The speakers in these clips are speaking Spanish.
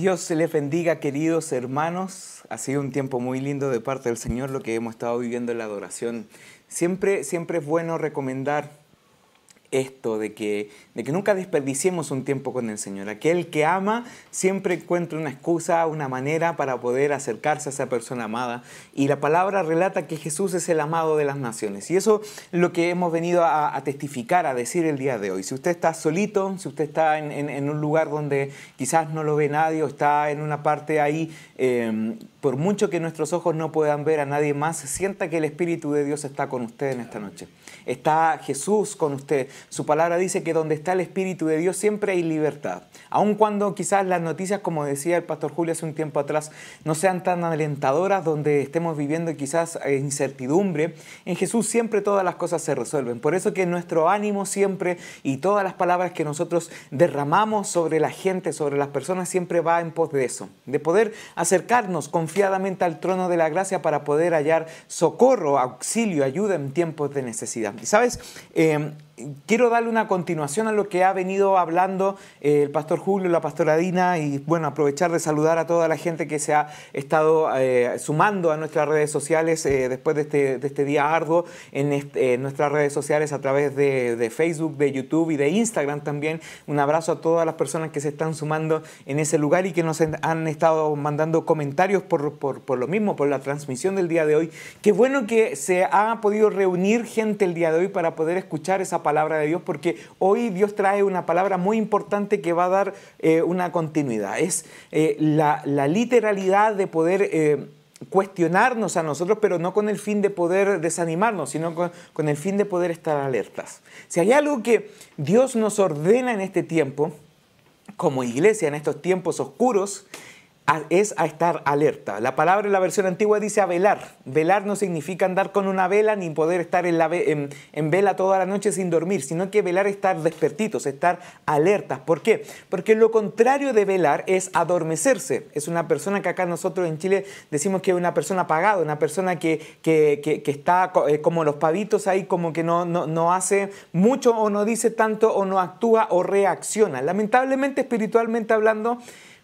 Dios se les bendiga, queridos hermanos. Ha sido un tiempo muy lindo de parte del Señor lo que hemos estado viviendo en la adoración. Siempre, siempre es bueno recomendar esto de que, de que nunca desperdiciemos un tiempo con el Señor. Aquel que ama siempre encuentra una excusa, una manera para poder acercarse a esa persona amada. Y la palabra relata que Jesús es el amado de las naciones. Y eso es lo que hemos venido a, testificar, a decir el día de hoy. Si usted está solito, si usted está en, un lugar donde quizás no lo ve nadie o está en una parte ahí eh, por mucho que nuestros ojos no puedan ver a nadie más, sienta que el Espíritu de Dios está con usted en esta noche. Está Jesús con usted. Su palabra dice que donde está el Espíritu de Dios siempre hay libertad. Aun cuando quizás las noticias, como decía el pastor Julio hace un tiempo atrás, no sean tan alentadoras, donde estemos viviendo quizás eh, incertidumbre, en Jesús siempre todas las cosas se resuelven. Por eso que nuestro ánimo siempre y todas las palabras que nosotros derramamos sobre la gente, sobre las personas, siempre va en pos de eso, de poder acercarnos con confiadamente al trono de la gracia para poder hallar socorro, auxilio, ayuda en tiempos de necesidad. Y sabes, em, quiero darle una continuación a lo que ha venido hablando eh, el pastor Julio, la pastora Dina, y bueno, aprovechar de saludar a toda la gente que se ha estado eh, sumando a nuestras redes sociales eh, después este, de este, día arduo, en, nuestras redes sociales a través de, Facebook, de YouTube y de Instagram también. Un abrazo a todas las personas que se están sumando en ese lugar y que nos han estado mandando comentarios por, por lo mismo, por la transmisión del día de hoy. Qué bueno que se ha podido reunir gente el día de hoy para poder escuchar esa palabra palabra de Dios, porque hoy Dios trae una palabra muy importante que va a dar eh, una continuidad. Es eh, la, literalidad de poder... Eh, cuestionarnos a nosotros, pero no con el fin de poder desanimarnos, sino con, con, el fin de poder estar alertas. Si hay algo que Dios nos ordena en este tiempo, como iglesia, en estos tiempos oscuros, es a estar alerta. La palabra en la versión antigua dice a velar. Velar no significa andar con una vela ni poder estar en, vela toda la noche sin dormir, sino que velar es estar despertitos, estar alertas. ¿Por qué? Porque lo contrario de velar es adormecerse. Es una persona que acá nosotros en Chile decimos que es una persona apagada, una persona que, que, está eh, como los pavitos ahí, como que no, no, no hace mucho o no dice tanto o no actúa o reacciona. Lamentablemente, espiritualmente hablando,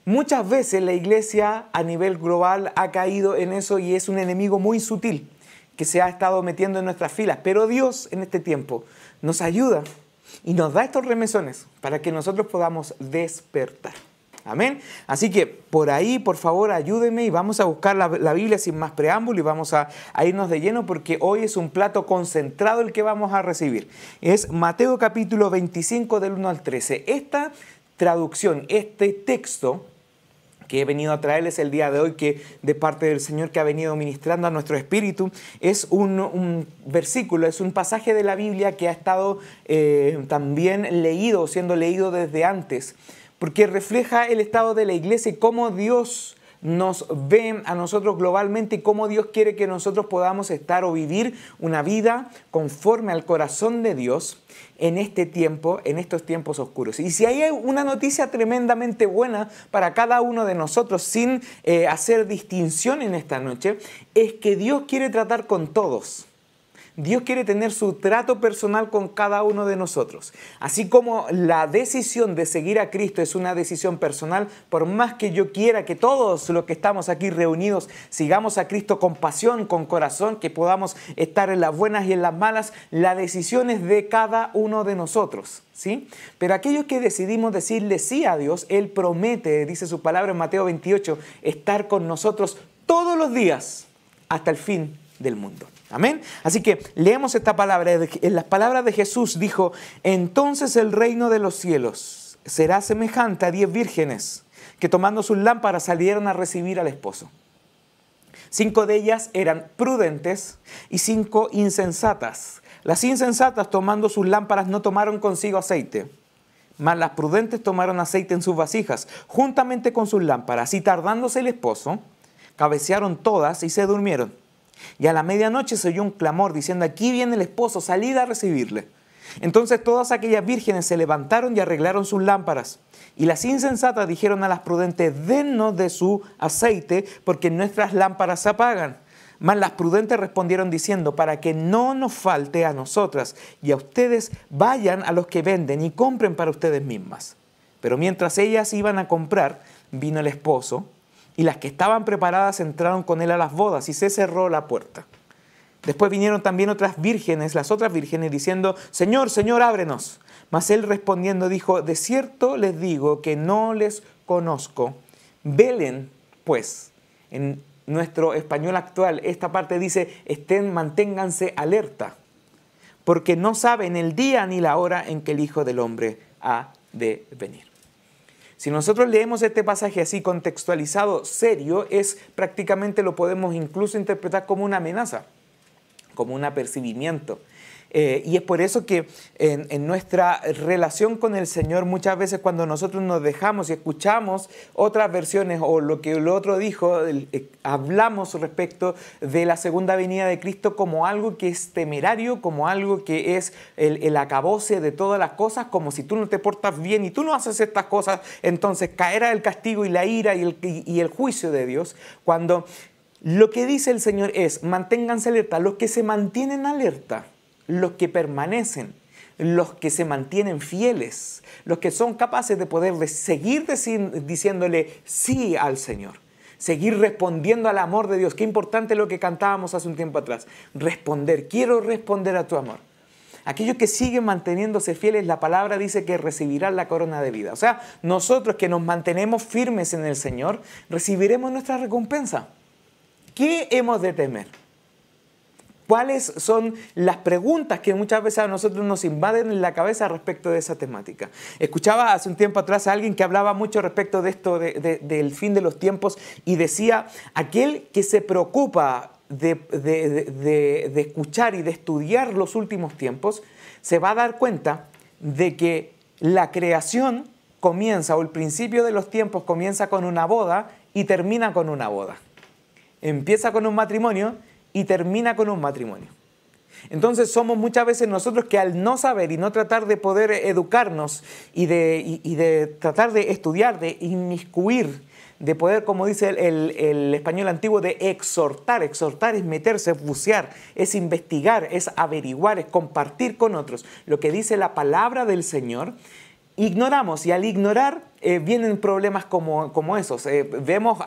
Muchas veces la iglesia a nivel global ha caído en eso y es un enemigo muy sutil que se ha estado metiendo en nuestras filas. Pero Dios en este tiempo nos ayuda y nos da estos remesones para que nosotros podamos despertar. Amén. Así que por ahí, por favor, ayúdenme y vamos a buscar la, Biblia sin más preámbulo y vamos a, irnos de lleno porque hoy es un plato concentrado el que vamos a recibir. Es Mateo capítulo 25 del 1 al 13. Esta traducción, este texto que he venido a traerles el día de hoy, que de parte del Señor que ha venido ministrando a nuestro espíritu, es un, versículo, es un pasaje de la Biblia que ha estado eh, también leído, siendo leído desde antes, porque refleja el estado de la iglesia y cómo Dios nos ven a nosotros globalmente y cómo Dios quiere que nosotros podamos estar o vivir una vida conforme al corazón de Dios en este tiempo, en estos tiempos oscuros. Y si hay una noticia tremendamente buena para cada uno de nosotros, sin eh, hacer distinción en esta noche, es que Dios quiere tratar con todos. Dios quiere tener su trato personal con cada uno de nosotros. Así como la decisión de seguir a Cristo es una decisión personal, por más que yo quiera que todos los que estamos aquí reunidos sigamos a Cristo con pasión, con corazón, que podamos estar en las buenas y en las malas, la decisión es de cada uno de nosotros. ¿Sí? Pero aquellos que decidimos decirle sí a Dios, Él promete, dice su palabra en Mateo 28, estar con nosotros todos los días hasta el fin del mundo. Amén. Así que leemos esta palabra. En las palabras de Jesús dijo, entonces el reino de los cielos será semejante a diez vírgenes que tomando sus lámparas salieron a recibir al esposo. Cinco de ellas eran prudentes y cinco insensatas. Las insensatas tomando sus lámparas no tomaron consigo aceite, mas las prudentes tomaron aceite en sus vasijas, juntamente con sus lámparas, y tardándose el esposo, cabecearon todas y se durmieron. Y a la medianoche se oyó un clamor diciendo, aquí viene el esposo, salid a recibirle. Entonces todas aquellas vírgenes se levantaron y arreglaron sus lámparas. Y las insensatas dijeron a las prudentes, dennos de su aceite, porque nuestras lámparas se apagan. Mas las prudentes respondieron diciendo, para que no nos falte a nosotras y a ustedes vayan a los que venden y compren para ustedes mismas. Pero mientras ellas iban a comprar, vino el esposo y las que estaban preparadas entraron con él a las bodas y se cerró la puerta. Después vinieron también otras vírgenes, las otras vírgenes, diciendo, Señor, Señor, ábrenos. Mas él respondiendo dijo, de cierto les digo que no les conozco. Velen, pues, en nuestro español actual, esta parte dice, estén, manténganse alerta, porque no saben el día ni la hora en que el Hijo del Hombre ha de venir. Si nosotros leemos este pasaje así contextualizado, serio, es prácticamente lo podemos incluso interpretar como una amenaza, como un apercibimiento. Eh, y es por eso que en, nuestra relación con el Señor muchas veces cuando nosotros nos dejamos y escuchamos otras versiones o lo que el otro dijo, eh, hablamos respecto de la segunda venida de Cristo como algo que es temerario, como algo que es el, el acabose de todas las cosas, como si tú no te portas bien y tú no haces estas cosas, entonces caerá el castigo y la ira y el juicio de Dios. Cuando lo que dice el Señor es, manténganse alerta, los que se mantienen alerta, los que permanecen, los que se mantienen fieles, los que son capaces de poder seguir diciéndole sí al Señor seguir respondiendo al amor de Dios. Qué importante lo que cantábamos hace un tiempo atrás. Responder, quiero responder a tu amor. Aquellos que siguen manteniéndose fieles, la palabra dice que recibirán la corona de vida. O sea, nosotros que nos mantenemos firmes en el Señor, recibiremos nuestra recompensa. ¿Qué hemos de temer? ¿Cuáles son las preguntas que muchas veces a nosotros nos invaden en la cabeza respecto de esa temática? Escuchaba hace un tiempo atrás a alguien que hablaba mucho respecto de esto del fin de los tiempos y decía, aquel que se preocupa de, de escuchar y de estudiar los últimos tiempos, se va a dar cuenta de que la creación comienza o el principio de los tiempos comienza con una boda y termina con una boda. Empieza con un matrimonio y termina con un matrimonio. Entonces somos muchas veces nosotros que al no saber y no tratar de poder eh, educarnos y de, de tratar de estudiar, de inmiscuir, de poder, como dice el, español antiguo, de exhortar. Exhortar es meterse, es bucear, es investigar, es averiguar, es compartir con otros lo que dice la palabra del Señor. Ignoramos y al ignorar eh, vienen problemas como, como esos. Eh, vemos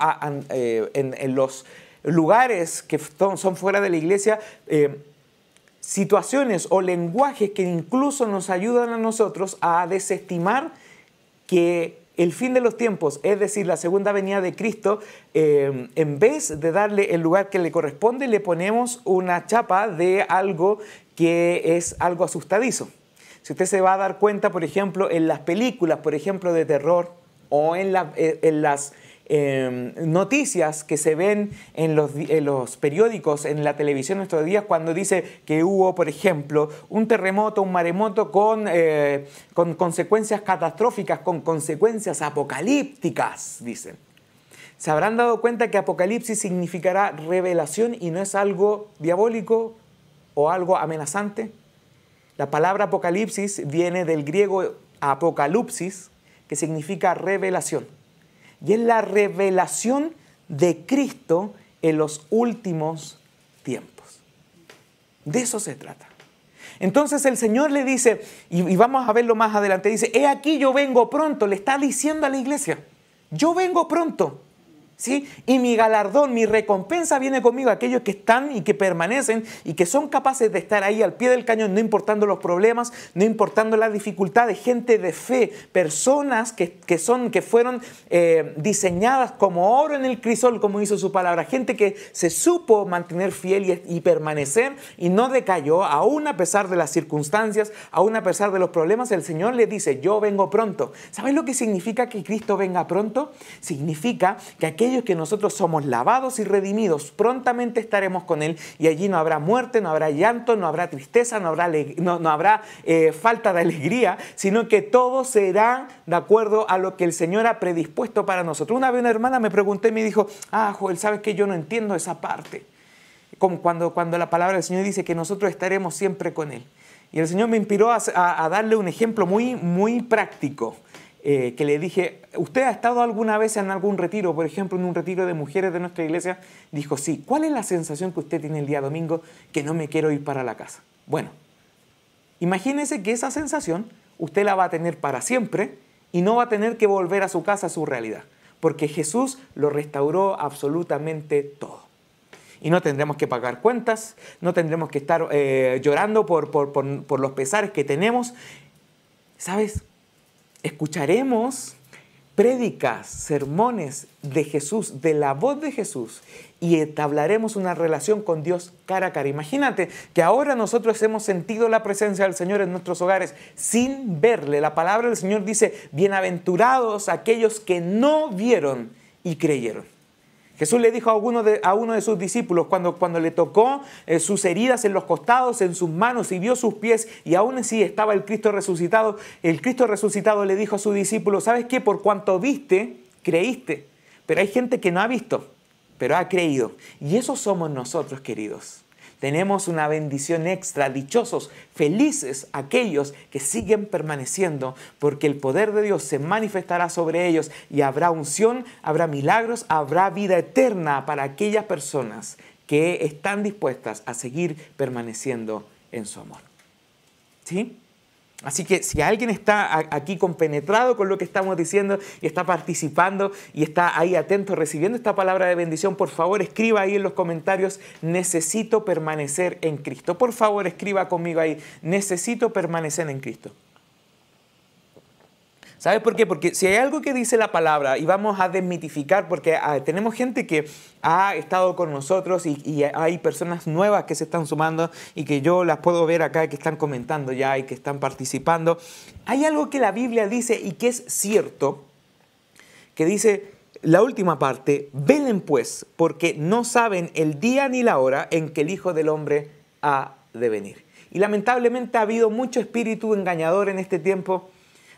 en los lugares que son fuera de la iglesia, eh, situaciones o lenguajes que incluso nos ayudan a nosotros a desestimar que el fin de los tiempos, es decir, la segunda venida de Cristo, eh, en vez de darle el lugar que le corresponde, le ponemos una chapa de algo que es algo asustadizo. Si usted se va a dar cuenta, por ejemplo, en las películas, por ejemplo, de terror o en, eh, en las Em, noticias que se ven en los, periódicos, en la televisión en estos días, cuando dice que hubo, por ejemplo, un terremoto, un maremoto con, eh, con consecuencias catastróficas, con consecuencias apocalípticas, dicen. Se habrán dado cuenta que apocalipsis significará revelación y no es algo diabólico o algo amenazante. La palabra apocalipsis viene del griego apocalipsis, que significa revelación y es la revelación de Cristo en los últimos tiempos. De eso se trata. Entonces el Señor le dice, y, vamos a verlo más adelante, dice, he aquí yo vengo pronto, le está diciendo a la iglesia, yo vengo pronto. ¿Sí? Y mi galardón, mi recompensa viene conmigo, aquellos que están y que permanecen y que son capaces de estar ahí al pie del cañón, no importando los problemas, no importando las dificultades, gente de fe, personas que, que son, que fueron eh, diseñadas como oro en el crisol, como hizo su palabra, gente que se supo mantener fiel y, y permanecer y no decayó, aún a pesar de las circunstancias, aún a pesar de los problemas, el Señor le dice, yo vengo pronto. ¿Sabes lo que significa que Cristo venga pronto? Significa que aquel ellos que nosotros somos lavados y redimidos, prontamente estaremos con Él y allí no habrá muerte, no habrá llanto, no habrá tristeza, no habrá, no, habrá eh, falta de alegría, sino que todo será de acuerdo a lo que el Señor ha predispuesto para nosotros. Una vez una hermana me preguntó y me dijo, ah, Joel, ¿sabes que yo no entiendo esa parte? Como cuando, cuando la palabra del Señor dice que nosotros estaremos siempre con Él. Y el Señor me inspiró a, a darle un ejemplo muy, muy práctico. Eh, que le dije, ¿usted ha estado alguna vez en algún retiro, por ejemplo, en un retiro de mujeres de nuestra iglesia? Dijo, sí, ¿cuál es la sensación que usted tiene el día domingo que no me quiero ir para la casa? Bueno, imagínese que esa sensación usted la va a tener para siempre y no va a tener que volver a su casa, a su realidad, porque Jesús lo restauró absolutamente todo y no tendremos que pagar cuentas, no tendremos que estar eh, llorando por, los pesares que tenemos. ¿Sabes? escucharemos prédicas, sermones de Jesús, de la voz de Jesús, y entablaremos una relación con Dios cara a cara. Imagínate que ahora nosotros hemos sentido la presencia del Señor en nuestros hogares sin verle. La palabra del Señor dice, bienaventurados aquellos que no vieron y creyeron. Jesús le dijo a uno de, sus discípulos, cuando, le tocó eh, sus heridas en los costados, en sus manos y vio sus pies, y aún así estaba el Cristo resucitado, el Cristo resucitado le dijo a su discípulo, ¿sabes qué? Por cuanto viste, creíste. Pero hay gente que no ha visto, pero ha creído. Y esos somos nosotros, queridos tenemos una bendición extra, dichosos, felices aquellos que siguen permaneciendo, porque el poder de Dios se manifestará sobre ellos y habrá unción, habrá milagros, habrá vida eterna para aquellas personas que están dispuestas a seguir permaneciendo en su amor. ¿Sí? Así que si alguien está aquí compenetrado con lo que estamos diciendo y está participando y está ahí atento recibiendo esta palabra de bendición, por favor escriba ahí en los comentarios, necesito permanecer en Cristo. Por favor escriba conmigo ahí, necesito permanecer en Cristo. ¿Sabes por qué? Porque si hay algo que dice la palabra, y vamos a desmitificar, porque ah, tenemos gente que ha estado con nosotros y, hay personas nuevas que se están sumando y que yo las puedo ver acá, que están comentando ya y que están participando. Hay algo que la Biblia dice y que es cierto, que dice la última parte, velen pues, porque no saben el día ni la hora en que el Hijo del Hombre ha de venir. Y lamentablemente ha habido mucho espíritu engañador en este tiempo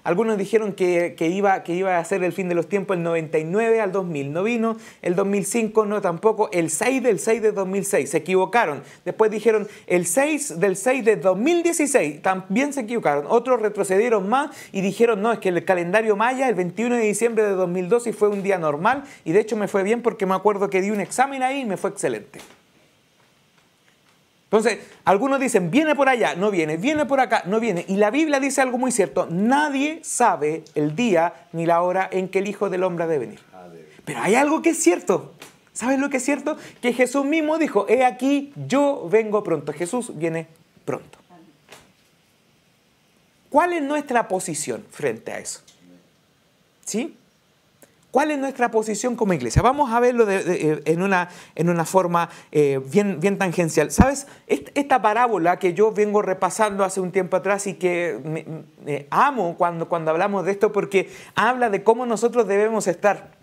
algunos dijeron que, iba, que iba a ser el fin de los tiempos el 99 al 2000. No vino. El 2005 no tampoco. El 6 del 6 de 2006. Se equivocaron. Después dijeron el 6 del 6 de 2016. También se equivocaron. Otros retrocedieron más y dijeron no, es que el calendario maya el 21 de diciembre de 2012 fue un día normal. Y de hecho me fue bien porque me acuerdo que di un examen ahí y me fue excelente. Entonces, algunos dicen, viene por allá, no viene, viene por acá, no viene. Y la Biblia dice algo muy cierto, nadie sabe el día ni la hora en que el Hijo del Hombre ha de venir. Pero hay algo que es cierto. ¿Sabes lo que es cierto? Que Jesús mismo dijo, he aquí, yo vengo pronto. Jesús viene pronto. ¿Cuál es nuestra posición frente a eso? ¿Sí? ¿Cuál es nuestra posición como iglesia? Vamos a verlo eh, en, una, en, una, forma eh, bien, bien, tangencial. ¿Sabes? Esta parábola que yo vengo repasando hace un tiempo atrás y que amo cuando, cuando hablamos de esto porque habla de cómo nosotros debemos estar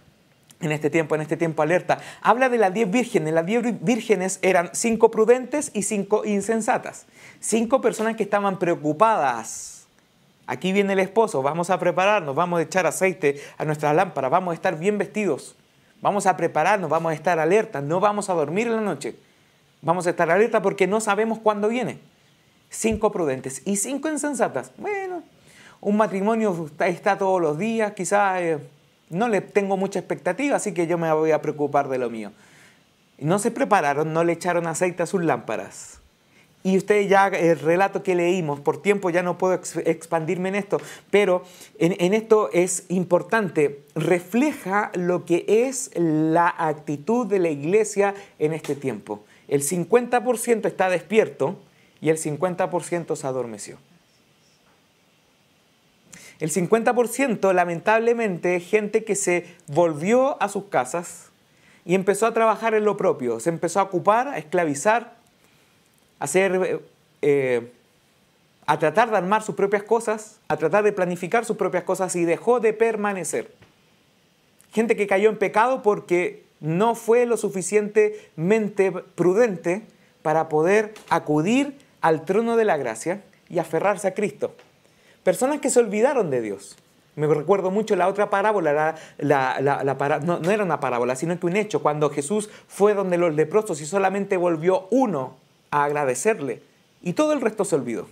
en este tiempo, en este tiempo alerta. Habla de las diez vírgenes. Las diez vírgenes eran cinco prudentes y cinco insensatas. Cinco personas que estaban preocupadas Aquí viene el esposo, vamos a prepararnos, vamos a echar aceite a nuestras lámparas, vamos a estar bien vestidos, vamos a prepararnos, vamos a estar alerta, no vamos a dormir en la noche, vamos a estar alerta porque no sabemos cuándo viene. Cinco prudentes y cinco insensatas. Bueno, un matrimonio está, está todos los días, quizás eh, no le tengo mucha expectativa, así que yo me voy a preocupar de lo mío. No se prepararon, no le echaron aceite a sus lámparas y ustedes ya el eh, relato que leímos, por tiempo ya no puedo expandirme en esto, pero en, en esto es importante, refleja lo que es la actitud de la iglesia en este tiempo. El 50% está despierto y el 50% se adormeció. El 50% lamentablemente es gente que se volvió a sus casas y empezó a trabajar en lo propio, se empezó a ocupar, a esclavizar, hacer, eh, eh, a tratar de armar sus propias cosas, a tratar de planificar sus propias cosas y dejó de permanecer. Gente que cayó en pecado porque no fue lo suficientemente prudente para poder acudir al trono de la gracia y aferrarse a Cristo. Personas que se olvidaron de Dios. Me recuerdo mucho la otra parábola, la, no, no, era una parábola, sino que un hecho, cuando Jesús fue donde los leprosos y solamente volvió uno a agradecerle. Y todo el resto se olvidó.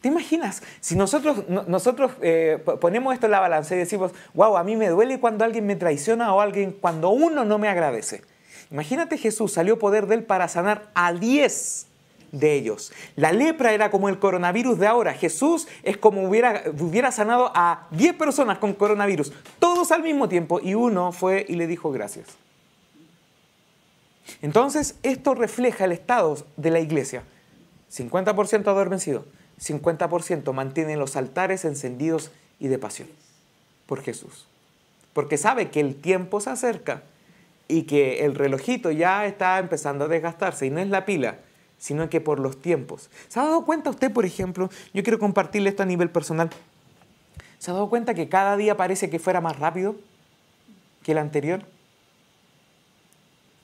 ¿Te imaginas? Si nosotros, nosotros eh, ponemos esto en la balanza y decimos, wow, a mí me duele cuando alguien me traiciona o alguien cuando uno no me agradece. Imagínate Jesús salió poder de él para sanar a 10 de ellos. La lepra era como el coronavirus de ahora. Jesús es como hubiera, hubiera sanado a 10 personas con coronavirus, todos al mismo tiempo, y uno fue y le dijo gracias. Entonces, esto refleja el estado de la iglesia. 50% adormecido, 50% mantienen los altares encendidos y de pasión por Jesús. Porque sabe que el tiempo se acerca y que el relojito ya está empezando a desgastarse y no es la pila, sino que por los tiempos. ¿Se ha dado cuenta usted, por ejemplo? Yo quiero compartirle esto a nivel personal. ¿Se ha dado cuenta que cada día parece que fuera más rápido que el anterior?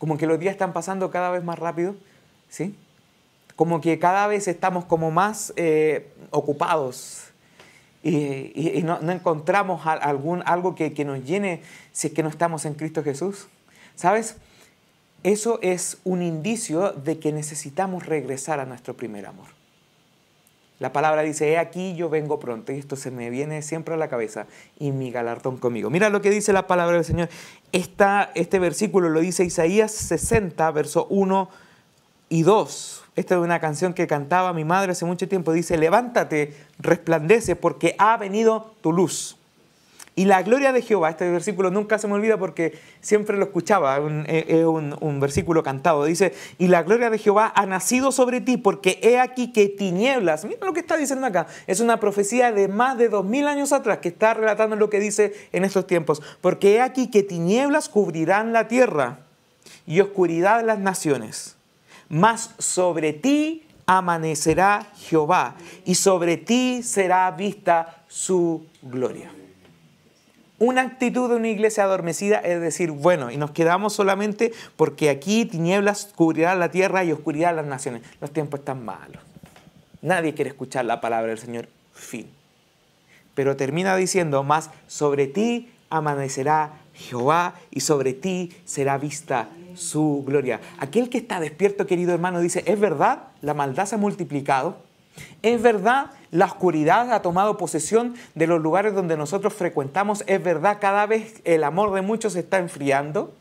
como que los días están pasando cada vez más rápido, ¿sí? Como que cada vez estamos como más eh, ocupados y, no, encontramos algún, algo que nos llene si es que no estamos en Cristo Jesús. ¿Sabes? Eso es un indicio de que necesitamos regresar a nuestro primer amor. La palabra dice, he aquí yo vengo pronto. Y esto se me viene siempre a la cabeza. Y mi galardón conmigo. Mira lo que dice la palabra del Señor. este versículo lo dice Isaías 60, verso 1 y 2. Esta es una canción que cantaba mi madre hace mucho tiempo. Dice, levántate, resplandece, porque ha venido tu luz. Y la gloria de Jehová, este versículo nunca se me olvida porque siempre lo escuchaba, es eh, eh, un, versículo cantado, dice, y la gloria de Jehová ha nacido sobre ti porque he aquí que tinieblas, mira lo que está diciendo acá, es una profecía de más de dos mil años atrás que está relatando lo que dice en estos tiempos, porque he aquí que tinieblas cubrirán la tierra y oscuridad las naciones, mas sobre ti amanecerá Jehová y sobre ti será vista su gloria. Una actitud de una iglesia adormecida es decir, bueno, y nos quedamos solamente porque aquí tinieblas cubrirán la tierra y oscuridad las naciones. Los tiempos están malos. Nadie quiere escuchar la palabra del Señor. Fin. Pero termina diciendo, más sobre ti amanecerá Jehová y sobre ti será vista su gloria. Aquel que está despierto, querido hermano, dice, es verdad, la maldad se ha multiplicado es verdad, la oscuridad ha tomado posesión de los lugares donde nosotros frecuentamos. Es verdad, cada vez el amor de muchos se está enfriando.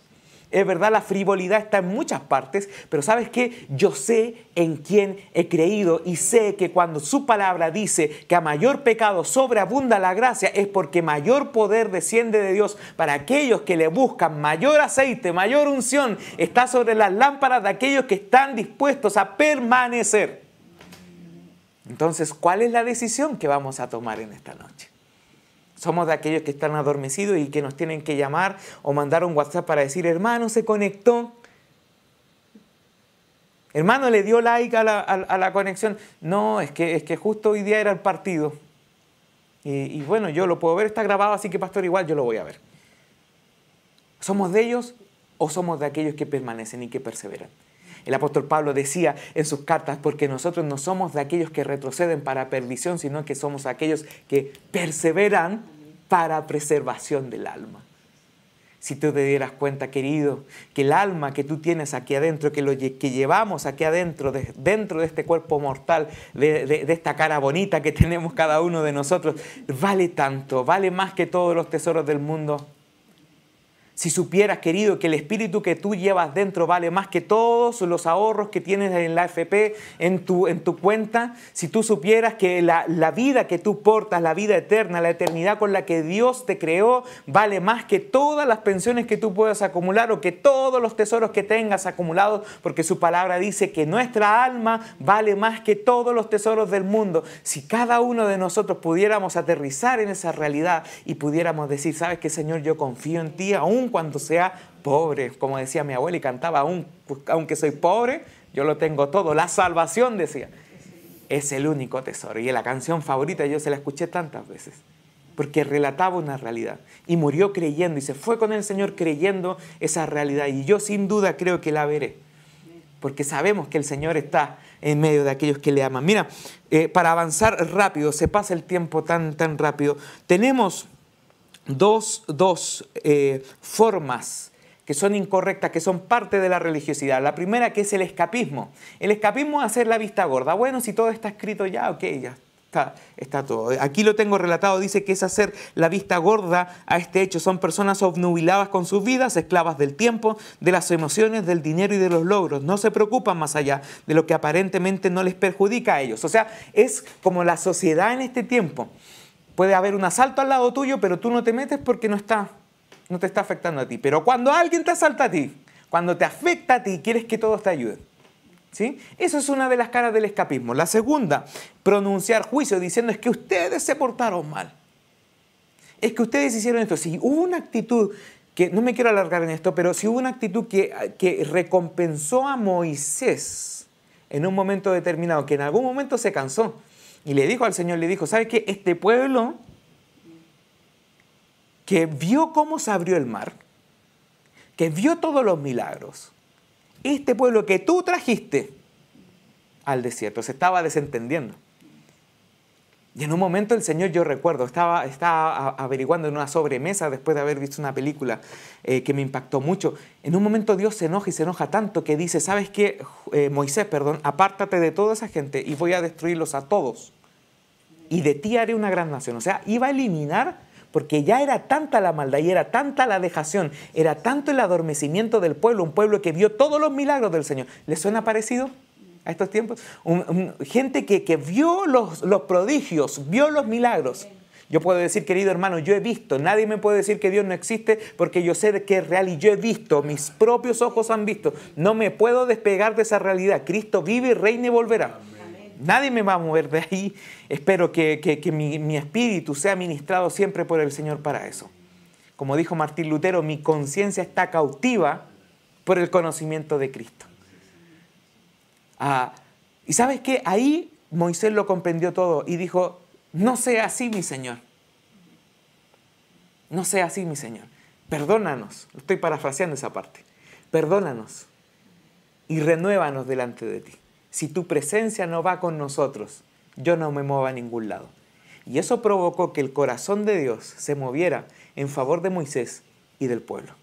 Es verdad, la frivolidad está en muchas partes, pero ¿sabes qué? Yo sé en quién he creído y sé que cuando su palabra dice que a mayor pecado sobreabunda la gracia, es porque mayor poder desciende de Dios para aquellos que le buscan, mayor aceite, mayor unción está sobre las lámparas de aquellos que están dispuestos a permanecer. Entonces, ¿cuál es la decisión que vamos a tomar en esta noche? Somos de aquellos que están adormecidos y que nos tienen que llamar o mandar un WhatsApp para decir, hermano, se conectó. Hermano, le dio like a la, conexión. No, es que, es que justo hoy día era el partido. y bueno, yo lo puedo ver, está grabado, así que pastor, igual yo lo voy a ver. ¿Somos de ellos o somos de aquellos que permanecen y que perseveran? El apóstol Pablo decía en sus cartas, porque nosotros no somos de aquellos que retroceden para perdición, sino que somos aquellos que perseveran para preservación del alma. Si tú te dieras cuenta, querido, que el alma que tú tienes aquí adentro, que lo que llevamos aquí adentro, dentro de este cuerpo mortal, de esta cara bonita que tenemos cada uno de nosotros, vale tanto, vale más que todos los tesoros del mundo. Si supieras, querido, que el espíritu que tú llevas dentro vale más que todos los ahorros que tienes en la AFP, en tu, en tu cuenta, si tú supieras que la, la vida que tú portas, la vida eterna, la eternidad con la que Dios te creó, vale más que todas las pensiones que tú puedas acumular o que todos los tesoros que tengas acumulados, porque su palabra dice que nuestra alma vale más que todos los tesoros del mundo. Si cada uno de nosotros pudiéramos aterrizar en esa realidad y pudiéramos decir, sabes que Señor, yo confío en ti aún cuando sea pobre. Como decía mi abuela y cantaba, aunque soy pobre, yo lo tengo todo. La salvación, decía, es el único tesoro. Y la canción favorita yo se la escuché tantas veces, porque relataba una realidad. Y murió creyendo y se fue con el Señor creyendo esa realidad. Y yo sin duda creo que la veré, porque sabemos que el Señor está en medio de aquellos que le aman. Mira, eh, para avanzar rápido, se pasa el tiempo tan, tan rápido. Tenemos dos, eh, formas que son incorrectas, que son parte de la religiosidad. La primera que es el escapismo. El escapismo es hacer la vista gorda. Bueno, si todo está escrito ya, ok, ya Está, está, todo. Aquí lo tengo relatado, dice que es hacer la vista gorda a este hecho. Son personas obnubiladas con sus vidas, esclavas del tiempo, de las emociones, del dinero y de los logros. No se preocupan más allá de lo que aparentemente no les perjudica a ellos. O sea, es como la sociedad en este tiempo Puede haber un asalto al lado tuyo, pero tú no te metes porque no, está, no te está afectando a ti. Pero cuando alguien te asalta a ti, cuando te afecta a ti, quieres que todos te ayuden. ¿Sí? eso es una de las caras del escapismo. La segunda, pronunciar juicio diciendo es que ustedes se portaron mal. Es que ustedes hicieron esto. Si hubo una actitud que, no me quiero alargar en esto, pero si hubo una actitud que, que recompensó a Moisés en un momento determinado, que en algún momento se cansó, y le dijo al Señor, le dijo, ¿sabes qué? Este pueblo que vio cómo se abrió el mar, que vio todos los milagros, este pueblo que tú trajiste al desierto, se estaba desentendiendo. Y en un momento el Señor, yo recuerdo, estaba, estaba averiguando en una sobremesa después de haber visto una película eh, que me impactó mucho. En un momento Dios se enoja y se enoja tanto que dice, ¿sabes qué, eh, Moisés, perdón, apártate de toda esa gente y voy a destruirlos a todos. Y de ti haré una gran nación. O sea, iba a eliminar porque ya era tanta la maldad y era tanta la dejación, era tanto el adormecimiento del pueblo, un pueblo que vio todos los milagros del Señor. ¿Le suena parecido? a estos tiempos, gente que, vio los, prodigios, vio los milagros. Yo puedo decir, querido hermano, yo he visto, nadie me puede decir que Dios no existe porque yo sé que es real y yo he visto, mis propios ojos han visto. No me puedo despegar de esa realidad. Cristo vive, reina y volverá. Nadie me va a mover de ahí. Espero que, mi, mi espíritu sea ministrado siempre por el Señor para eso. Como dijo Martín Lutero, mi conciencia está cautiva por el conocimiento de Cristo y sabes qué, ahí Moisés lo comprendió todo y dijo, no sea así mi Señor. No sea así mi Señor. Perdónanos. Estoy parafraseando esa parte. Perdónanos y renuévanos delante de ti. Si tu presencia no va con nosotros, yo no me muevo a ningún lado. Y eso provocó que el corazón de Dios se moviera en favor de Moisés y del pueblo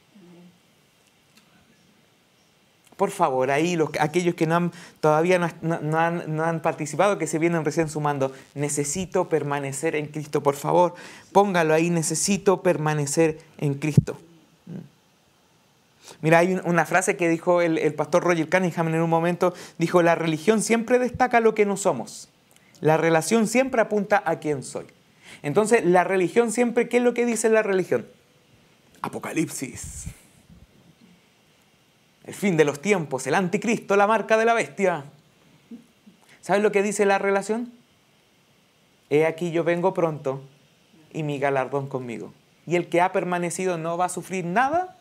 por favor, ahí aquellos que todavía no, han, participado, que se vienen recién sumando, necesito permanecer en Cristo, por favor, póngalo ahí, necesito permanecer en Cristo. Mm. Mira, hay una frase que dijo el, el pastor Roger Cunningham en un momento, dijo, la religión siempre destaca lo que no somos, la relación siempre apunta a quién soy. Entonces, la religión siempre, ¿qué es lo que dice la religión? Apocalipsis el fin de los tiempos, el anticristo, la marca de la bestia. ¿Sabes lo que dice la relación? He aquí yo vengo pronto y mi galardón conmigo. Y el que ha permanecido no va a sufrir nada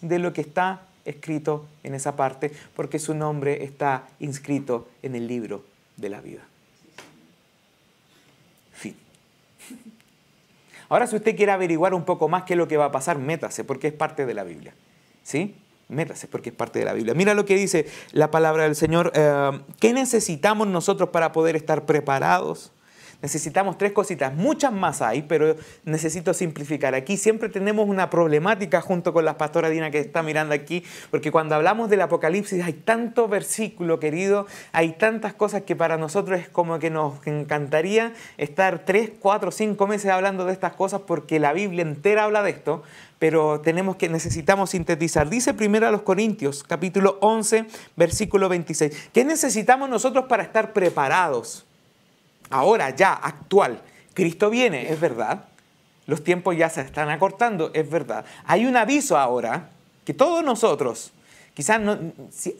de lo que está escrito en esa parte, porque su nombre está inscrito en el libro de la vida. Fin. Ahora, si usted quiere averiguar un poco más qué es lo que va a pasar, métase, porque es parte de la Biblia. ¿Sí? Métase porque es parte de la Biblia. Mira lo que dice la palabra del Señor. Eh, ¿Qué necesitamos nosotros para poder estar preparados? Necesitamos tres cositas, muchas más hay, pero necesito simplificar. Aquí siempre tenemos una problemática junto con las pastora Dina que está mirando aquí, porque cuando hablamos del Apocalipsis hay tanto versículo, querido, hay tantas cosas que para nosotros es como que nos encantaría estar tres, cuatro, cinco meses hablando de estas cosas porque la Biblia entera habla de esto, pero tenemos que necesitamos sintetizar. Dice primero a los Corintios, capítulo 11, versículo 26. ¿Qué necesitamos nosotros para estar preparados? ahora, ya, actual, Cristo viene, es verdad. Los tiempos ya se están acortando, es verdad. Hay un aviso ahora que todos nosotros, quizás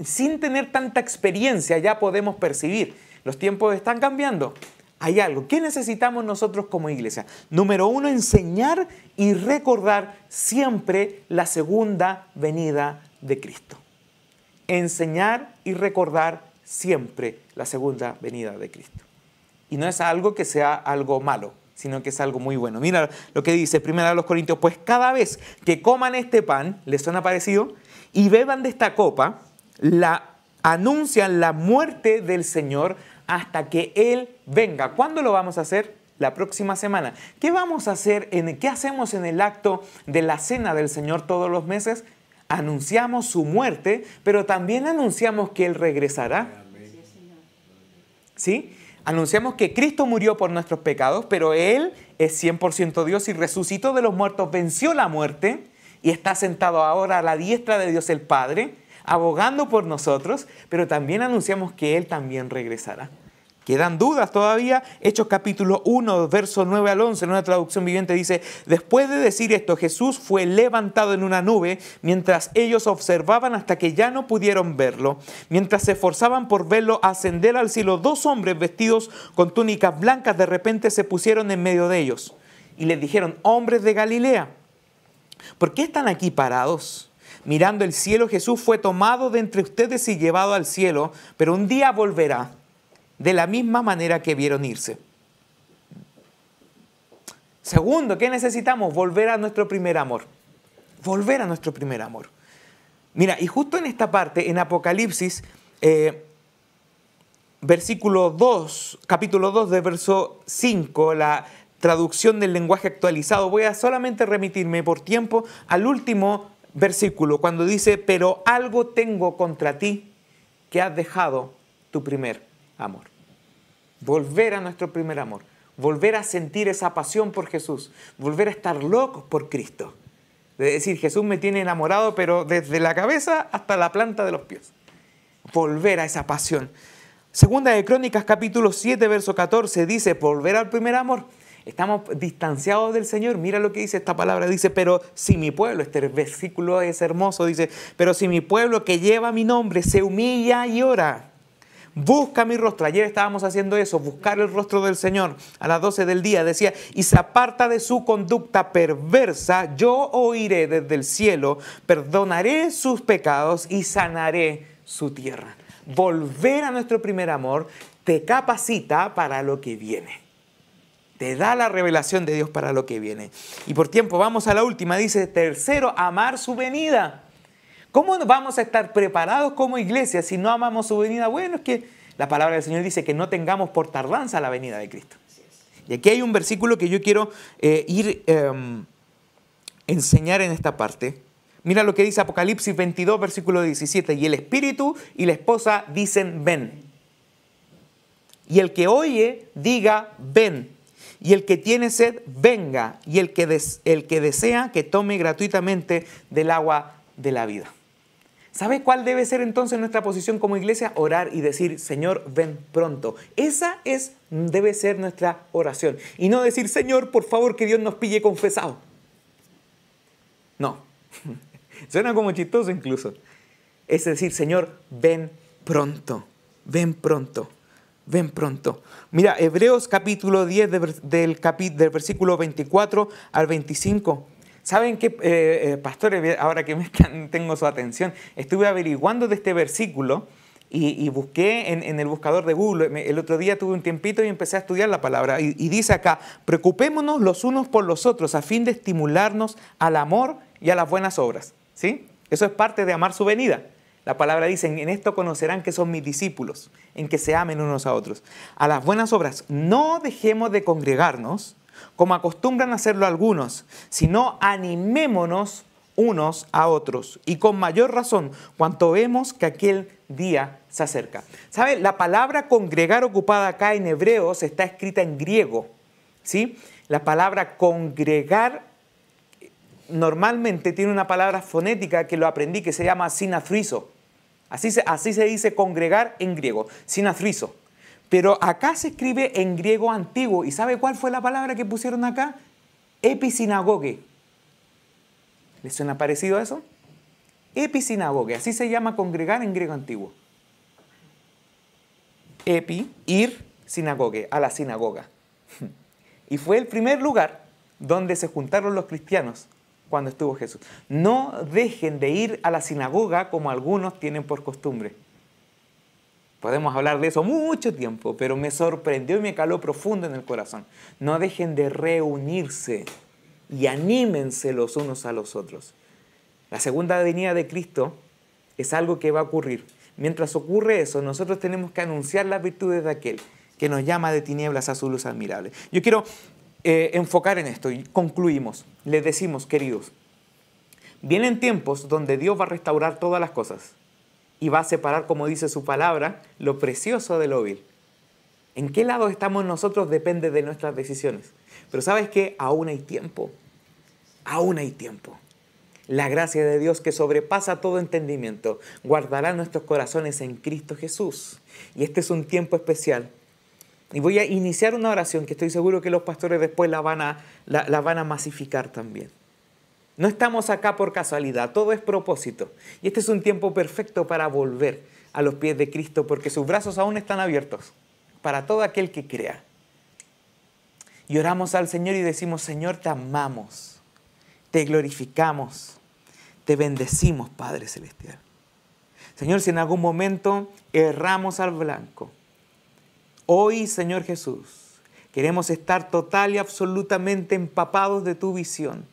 sin tener tanta experiencia, ya podemos percibir. Los tiempos están cambiando. Hay algo. ¿Qué necesitamos nosotros como iglesia? Número uno, enseñar y recordar siempre la segunda venida de Cristo. Enseñar y recordar siempre la segunda venida de Cristo. Y no es algo que sea algo malo, sino que es algo muy bueno. Mira lo que dice primero a los Corintios, pues cada vez que coman este pan, les son aparecido y beban de esta copa, la anuncian la muerte del Señor hasta que Él venga. ¿Cuándo lo vamos a hacer? La próxima semana. ¿Qué vamos a hacer? En, ¿Qué hacemos en el acto de la cena del Señor todos los meses? Anunciamos su muerte, pero también anunciamos que Él regresará. ¿Sí? anunciamos que Cristo murió por nuestros pecados, pero Él es 100% Dios y resucitó de los muertos, venció la muerte y está sentado ahora a la diestra de Dios el Padre, abogando por nosotros, pero también anunciamos que Él también regresará quedan dudas todavía. Hechos capítulo 1, verso 9 al 11, en una traducción viviente dice, después de decir esto, Jesús fue levantado en una nube mientras ellos observaban hasta que ya no pudieron verlo. Mientras se esforzaban por verlo ascender al cielo, dos hombres vestidos con túnicas blancas de repente se pusieron en medio de ellos y les dijeron, hombres de Galilea, ¿por qué están aquí parados? Mirando el cielo, Jesús fue tomado de entre ustedes y llevado al cielo, pero un día volverá de la misma manera que vieron irse. Segundo, ¿qué necesitamos? Volver a nuestro primer amor. Volver a nuestro primer amor. Mira, y justo en esta parte, en Apocalipsis, eh, versículo 2, capítulo 2 de verso 5, la traducción del lenguaje actualizado, voy a solamente remitirme por tiempo al último versículo, cuando dice, pero algo tengo contra ti que has dejado tu primer amor volver a nuestro primer amor, volver a sentir esa pasión por Jesús, volver a estar loco por Cristo. Es decir, Jesús me tiene enamorado, pero desde la cabeza hasta la planta de los pies. Volver a esa pasión. Segunda de Crónicas capítulo 7, verso 14 dice, volver al primer amor. Estamos distanciados del Señor. Mira lo que dice esta palabra. Dice, pero si mi pueblo, este versículo es hermoso, dice, pero si mi pueblo que lleva mi nombre se humilla y ora busca mi rostro. Ayer estábamos haciendo eso, buscar el rostro del Señor a las 12 del día. Decía, y se aparta de su conducta perversa, yo oiré desde el cielo, perdonaré sus pecados y sanaré su tierra. Volver a nuestro primer amor te capacita para lo que viene te da la revelación de Dios para lo que viene. Y por tiempo, vamos a la última, dice, tercero, amar su venida. ¿Cómo vamos a estar preparados como iglesia si no amamos su venida? Bueno, es que la palabra del Señor dice que no tengamos por tardanza la venida de Cristo. Y aquí hay un versículo que yo quiero eh, ir eh, enseñar en esta parte. Mira lo que dice Apocalipsis 22, versículo 17. Y el espíritu y la esposa dicen, ven. Y el que oye, diga, ven. Y el que tiene sed, venga. Y el que, el que desea, que tome gratuitamente del agua de la vida. ¿Sabe cuál debe ser entonces nuestra posición como iglesia? Orar y decir, Señor, ven pronto. Esa es, debe ser nuestra oración. Y no decir, Señor, por favor, que Dios nos pille confesado. No. Suena como chistoso incluso. Es decir, Señor, ven pronto. Ven pronto. Ven pronto. Mira, Hebreos capítulo 10 del, del versículo 24 al 25. ¿Saben qué, eh, eh, pastores? Ahora que tengo su atención, estuve averiguando de este versículo y, busqué en, el buscador de Google. El otro día tuve un tiempito y empecé a estudiar la palabra. Y, y dice acá, preocupémonos los unos por los otros a fin de estimularnos al amor y a las buenas obras. ¿Sí? Eso es parte de amar su venida. La palabra dice, en esto conocerán que son mis discípulos, en que se amen unos a otros. A las buenas obras, no dejemos de congregarnos, como acostumbran hacerlo algunos, sino animémonos unos a otros y con mayor razón cuanto vemos que aquel día se acerca. ¿Sabe? La palabra congregar ocupada acá en hebreos está escrita en griego. ¿sí? La palabra congregar normalmente tiene una palabra fonética que lo aprendí que se llama sinafriso. Así se, así se dice congregar en griego, sinafriso. Pero acá se escribe en griego antiguo. ¿Y sabe cuál fue la palabra que pusieron acá? Episinagoge. ¿Les suena parecido a eso? Episinagoge. Así se llama congregar en griego antiguo. Epi, ir, sinagoge, a la sinagoga. Y fue el primer lugar donde se juntaron los cristianos cuando estuvo Jesús. No dejen de ir a la sinagoga como algunos tienen por costumbre. Podemos hablar de eso mucho tiempo, pero me sorprendió y me caló profundo en el corazón. No dejen de reunirse y anímense los unos a los otros. La segunda venida de Cristo es algo que va a ocurrir. Mientras ocurre eso, nosotros tenemos que anunciar las virtudes de aquel que nos llama de tinieblas a su luz admirable. Yo quiero eh, enfocar en esto y concluimos. Les decimos, queridos, vienen tiempos donde Dios va a restaurar todas las cosas y va a separar, como dice su palabra, lo precioso de lo vil. En qué lado estamos nosotros depende de nuestras decisiones. Pero sabes que aún hay tiempo, aún hay tiempo. La gracia de Dios que sobrepasa todo entendimiento guardará nuestros corazones en Cristo Jesús. Y este es un tiempo especial. Y voy a iniciar una oración que estoy seguro que los pastores después la van la van a masificar también. No estamos acá por casualidad, todo es propósito. Y este es un tiempo perfecto para volver a los pies de Cristo porque sus brazos aún están abiertos para todo aquel que crea. Y oramos al Señor y decimos, Señor, te amamos, te glorificamos, te bendecimos, Padre Celestial. Señor, si en algún momento erramos al blanco, hoy, Señor Jesús, queremos estar total y absolutamente empapados de tu visión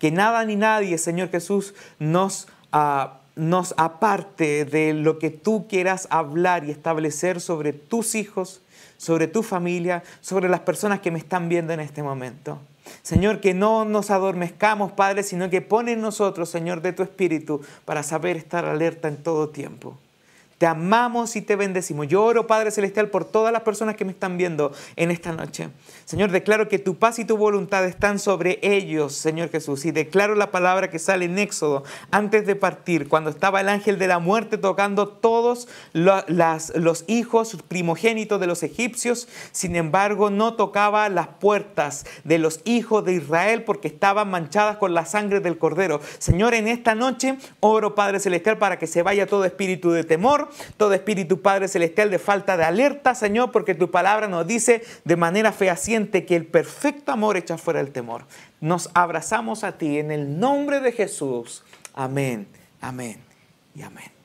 que nada ni nadie, Señor Jesús, nos... Ah, nos aparte de lo que tú quieras hablar y establecer sobre tus hijos, sobre tu familia, sobre las personas que me están viendo en este momento. Señor, que no nos adormezcamos, Padre, sino que pone en nosotros, Señor, de tu espíritu para saber estar alerta en todo tiempo. Te amamos y te bendecimos. Yo oro, Padre Celestial, por todas las personas que me están viendo en esta noche. Señor, declaro que tu paz y tu voluntad están sobre ellos, Señor Jesús. Y declaro la palabra que sale en Éxodo antes de partir, cuando estaba el ángel de la muerte tocando todos los, las, los hijos primogénitos de los egipcios. Sin embargo, no tocaba las puertas de los hijos de Israel porque estaban manchadas con la sangre del cordero. Señor, en esta noche oro, Padre Celestial, para que se vaya todo espíritu de temor, todo espíritu Padre Celestial de falta de alerta, Señor, porque tu palabra nos dice de manera fehaciente que el perfecto amor echa fuera el temor. Nos abrazamos a ti en el nombre de Jesús. Amén, amén y amén.